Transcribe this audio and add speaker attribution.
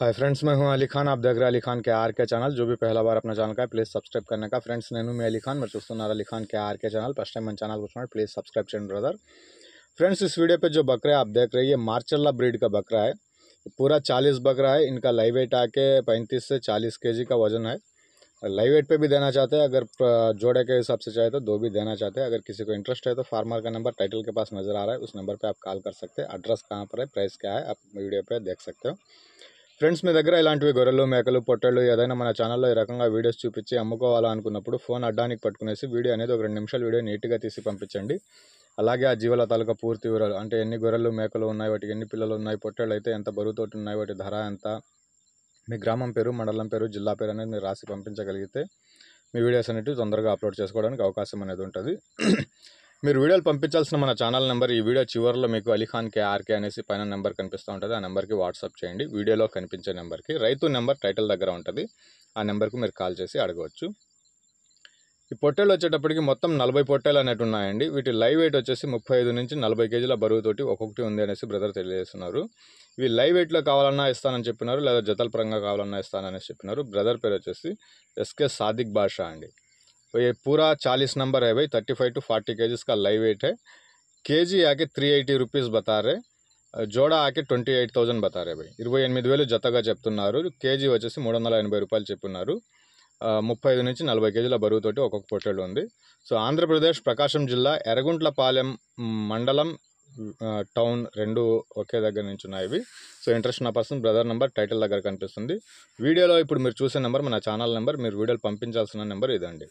Speaker 1: hi friends मैं हूं अली खान आप देख रहे हैं अली खान के आर के चैनल जो भी पहला बार अपना चैनल का है प्लीज़ सब्सक्राइब करने का फ्रेंड्स नैनू मैं अली खान मैं दोस्तों नारा अली खान के R K channel first time मन चैनल पूछना प्लीज़ सब्सक्राइब चैन ब्रदर फ्रेंड्स इस वीडियो पे जो बकरे आप देख रहे हैं ये मार्चल्ला ब्रीड का बकरा है पूरा चालीस बकरा है इनका लाइव वेट आके पैंतीस से चालीस के का वजन है लाइव वेट पर भी देना चाहते हैं अगर जोड़े के हिसाब से चाहे तो दो भी देना चाहते हैं अगर किसी को इंटरेस्ट है तो फार्मर का नंबर टाइटल के पास नज़र आ रहा है उस नंबर पर आप कॉल कर सकते हैं एड्रेस कहाँ पर है प्राइस क्या है आप वीडियो पर देख सकते हो ఫ్రెండ్స్ మీ దగ్గర ఇలాంటివి గొర్రెలు మేకలు పొట్టళ్ళు ఏదైనా మన ఛానల్లో ఈ రకంగా వీడియోస్ చూపించి అమ్ముకోవాలనుకున్నప్పుడు ఫోన్ అడ్డానికి పట్టుకునేసి వీడియో అనేది ఒక రెండు నిమిషాలు వీడియో నీట్గా తీసి పంపించండి అలాగే ఆ జీవల తాలూకా పూర్తి వివరాలు అంటే ఎన్ని గొర్రెలు మేకలు ఉన్నాయి వాటికి ఎన్ని పిల్లలు ఉన్నాయి పొట్టళ్ళు అయితే ఎంత బరువుతో ఉన్నాయి వాటి ధర ఎంత మీ గ్రామం పేరు మండలం పేరు జిల్లా పేరు అనేది మీరు రాసి పంపించగలిగితే మీ వీడియోస్ అనేవి తొందరగా అప్లోడ్ చేసుకోవడానికి అవకాశం అనేది ఉంటుంది మీరు వీడియోలు పంపించాల్సిన మన ఛానల్ నెంబర్ ఈ వీడియో చివరిలో మీకు అలీఖాన్ కే ఆర్కే అనేసి పైన నెంబర్ కనిపిస్తూ ఉంటుంది ఆ నెంబర్కి వాట్సాప్ చేయండి వీడియోలో కనిపించే నెంబర్కి రైతు నెంబర్ టైటిల్ దగ్గర ఉంటుంది ఆ నెంబర్కి మీరు కాల్ చేసి అడగవచ్చు ఈ పొట్టేలు వచ్చేటప్పటికి మొత్తం నలభై పొట్టేలు అనేవి ఉన్నాయండి వీటి లైవ్ వెయిట్ వచ్చేసి ముప్పై ఐదు నుంచి నలభై కేజీల బరువుతోటి ఒక్కొక్కటి ఉంది అనేసి బ్రదర్ తెలియజేస్తున్నారు ఇవి లైవ్ వెయిట్లో కావాలన్నా ఇస్తానని చెప్పినారు లేదా జతల పరంగా కావాలన్నా ఇస్తానని చెప్పినారు బ్రదర్ పేరు వచ్చేసి ఎస్కే సాదిక్ భాష అండి పూరా చాలీస్ चालीस नंबर है भाई thirty five to forty kgs का लाइव वेट है త్రీ ఎయిటీ రూపీస్ బతారే జోడ ఆకి ట్వంటీ ఎయిట్ థౌజండ్ బతా రే ఇరవై ఎనిమిది వేలు జతగా చెప్తున్నారు కేజీ వచ్చేసి మూడు వందల ఎనభై రూపాయలు చెప్పున్నారు ముప్పై ఐదు నుంచి నలభై కేజీల బరువుతోటి ఒక్కొక్క పొట్టేలు ఉంది సో ఆంధ్రప్రదేశ్ ప్రకాశం జిల్లా ఎరగుంట్లపాలెం మండలం టౌన్ రెండు ఒకే దగ్గర నుంచి ఉన్నాయి ఇవి సో ఇంట్రెస్ట్ నా పర్సన్ బ్రదర్ నెంబర్ టైటిల్ దగ్గర కనిపిస్తుంది వీడియోలో ఇప్పుడు మీరు చూసే నెంబర్ మన ఛానల్ నెంబర్ మీరు వీడియోలు పంపించాల్సిన నెంబర్ ఇదండి